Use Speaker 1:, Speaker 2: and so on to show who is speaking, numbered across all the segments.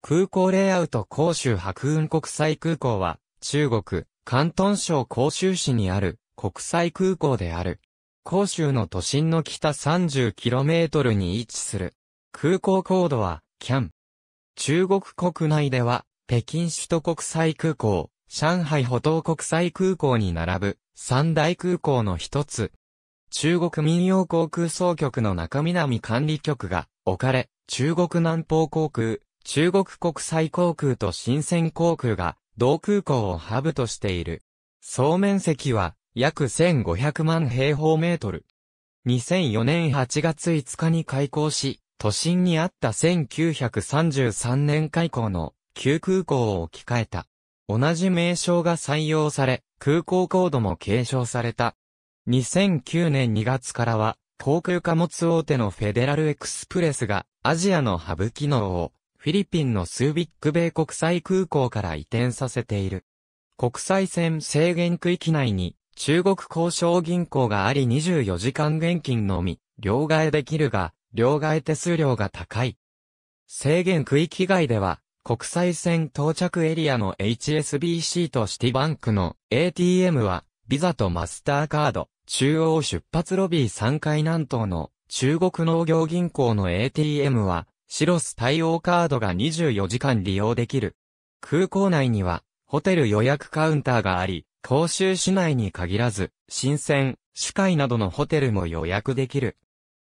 Speaker 1: 空港レイアウト広州白雲国際空港は、中国、広東省広州市にある国際空港である。広州の都心の北 30km に位置する。空港コードは、キャン。中国国内では、北京首都国際空港、上海歩道国際空港に並ぶ、三大空港の一つ。中国民用航空総局の中南管理局が置かれ、中国南方航空、中国国際航空と深圳航空が同空港をハブとしている。総面積は約1500万平方メートル。2004年8月5日に開港し、都心にあった1933年開港の旧空港を置き換えた。同じ名称が採用され、空港コードも継承された。2009年2月からは、航空貨物大手のフェデラルエクスプレスがアジアのハブ機能をフィリピンのスービック米国際空港から移転させている。国際線制限区域内に中国交渉銀行があり24時間現金のみ、両替できるが、両替手数料が高い。制限区域外では、国際線到着エリアの HSBC とシティバンクの ATM は、ビザとマスターカード、中央出発ロビー3階南東の中国農業銀行の ATM は、シロス対応カードが24時間利用できる。空港内には、ホテル予約カウンターがあり、公州市内に限らず、新鮮、市会などのホテルも予約できる。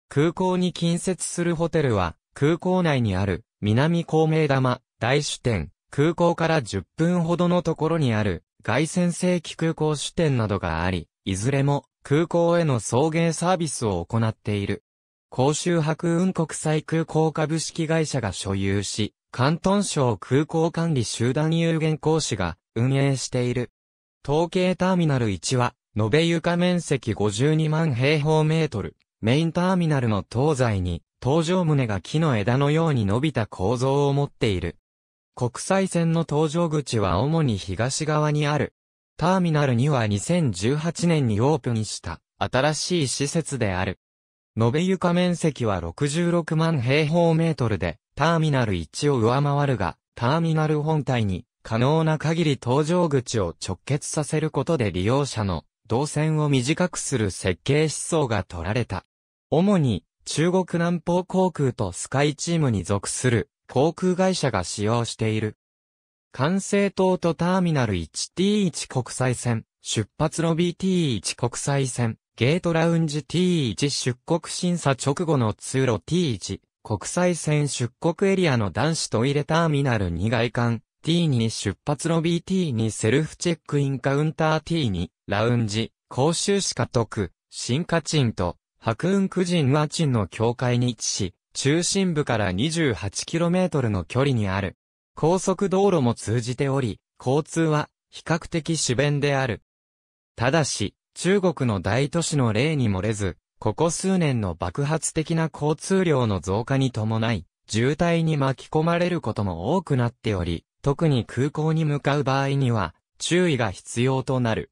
Speaker 1: 空港に近接するホテルは、空港内にある、南孔明玉、大主店、空港から10分ほどのところにある、外線正規空港支店などがあり、いずれも空港への送迎サービスを行っている。甲州白雲国際空港株式会社が所有し、関東省空港管理集団有限公司が運営している。統計ターミナル1は、延べ床面積52万平方メートル。メインターミナルの東西に、搭乗棟が木の枝のように伸びた構造を持っている。国際線の搭乗口は主に東側にある。ターミナル2は2018年にオープンした新しい施設である。延べ床面積は66万平方メートルで、ターミナル1を上回るが、ターミナル本体に可能な限り搭乗口を直結させることで利用者の動線を短くする設計思想が取られた。主に中国南方航空とスカイチームに属する航空会社が使用している。管制塔とターミナル 1T1 国際線、出発ロビー T1 国際線、ゲートラウンジ T1 出国審査直後の通路 T1 国際線出国エリアの男子トイレターミナル2外観 T2 出発ロビー T2 セルフチェックインカウンター T2 ラウンジ公衆歯科徳新家賃と白雲九人和賃の境界に位置し中心部から 28km の距離にある高速道路も通じており交通は比較的主便であるただし中国の大都市の例に漏れず、ここ数年の爆発的な交通量の増加に伴い、渋滞に巻き込まれることも多くなっており、特に空港に向かう場合には、注意が必要となる。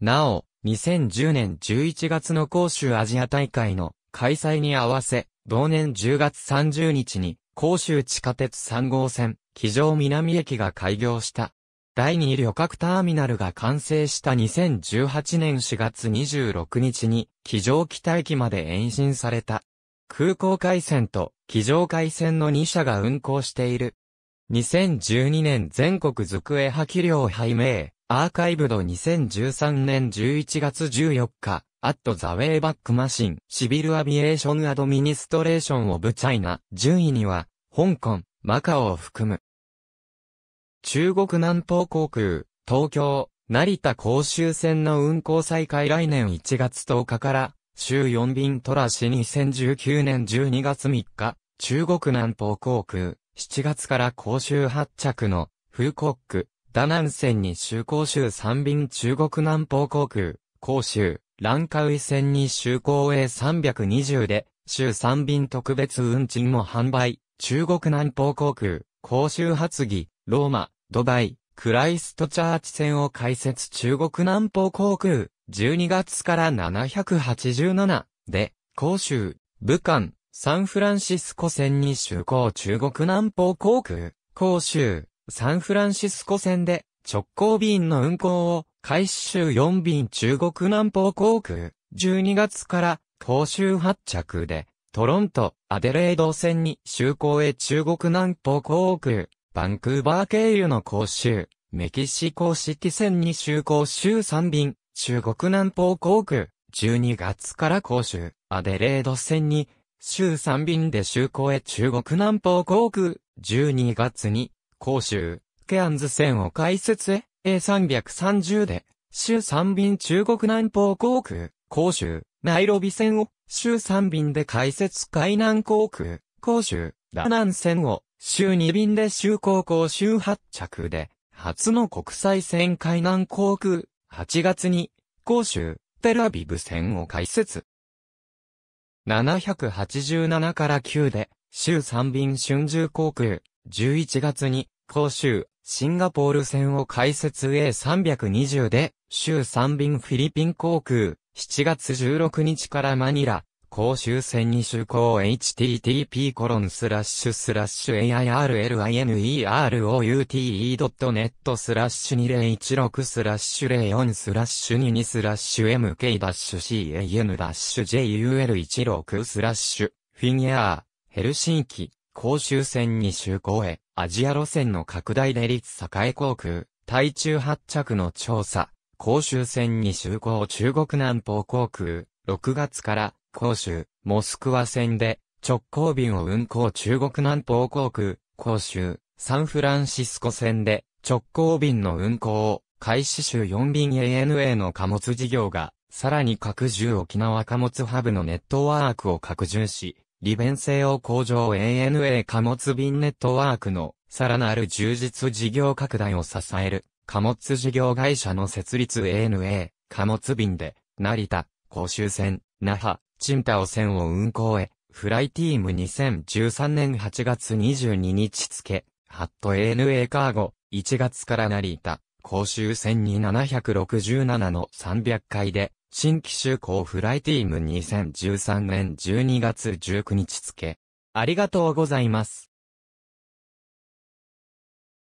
Speaker 1: なお、2010年11月の杭州アジア大会の開催に合わせ、同年10月30日に、杭州地下鉄3号線、騎乗南駅が開業した。第2旅客ターミナルが完成した2018年4月26日に、機上北駅まで延伸された。空港回線と機上回線の2社が運行している。2012年全国机破棄量拝命、アーカイブド2013年11月14日、アットザウェイバックマシン、シビルアビエーションアドミニストレーションオブチャイナ、順位には、香港、マカオを含む中国南方航空、東京、成田公衆線の運航再開来年1月10日から、週4便トラシ2019年12月3日、中国南方航空、7月から公衆発着の、風国区、ダナン線に就航州3便中国南方航空、公州、ンカウイ線に就航 A320 で、週3便特別運賃も販売、中国南方航空、公衆発議、ローマ、ドバイ、クライストチャーチ線を開設中国南方航空、12月から787で、広州、武漢、サンフランシスコ線に就航中国南方航空、広州、サンフランシスコ線で直行便の運航を開始週4便中国南方航空、12月から広州発着で、トロント、アデレード線に就航へ中国南方航空、バンクーバー経由の甲州、メキシコシティに就航週3便、中国南方航空、12月から甲州、アデレード船に、週3便で就航へ中国南方航空、12月に、甲州、ケアンズ船を開設へ、A330 で、週3便中国南方航空、甲州、ナイロビ船を、週3便で開設海南航空、甲州、ダナン船を、週2便で週航行週発着で、初の国際線海南航空、8月に、広州、テラビブ線を開設。787から9で、週3便春秋航空、11月に、広州、シンガポール線を開設 A320 で、週3便フィリピン航空、7月16日からマニラ、公衆船に就航 http コロンスラッシュスラッシュ airlineroute.net スラッシュ2016スラッシュ04スラッシュ22スラッシュ mk-can-jul16 スラッシュフィンエアーヘルシンキ公衆船に就航へアジア路線の拡大で立栄航空対中発着の調査公衆船に就航中国南方航空6月から広州、モスクワ線で直行便を運行中国南方航空、広州、サンフランシスコ線で直行便の運行を開始州4便 ANA の貨物事業がさらに拡充沖縄貨物ハブのネットワークを拡充し、利便性を向上 ANA 貨物便ネットワークのさらなる充実事業拡大を支える貨物事業会社の設立 ANA 貨物便で成田、甲州線、那覇、チンタオ線を運行へ、フライティーム2013年8月22日付、ハット ANA カーゴ、1月から成田、公衆線に767の300回で、新規就航フライティーム2013年12月19日付。ありがとうございます。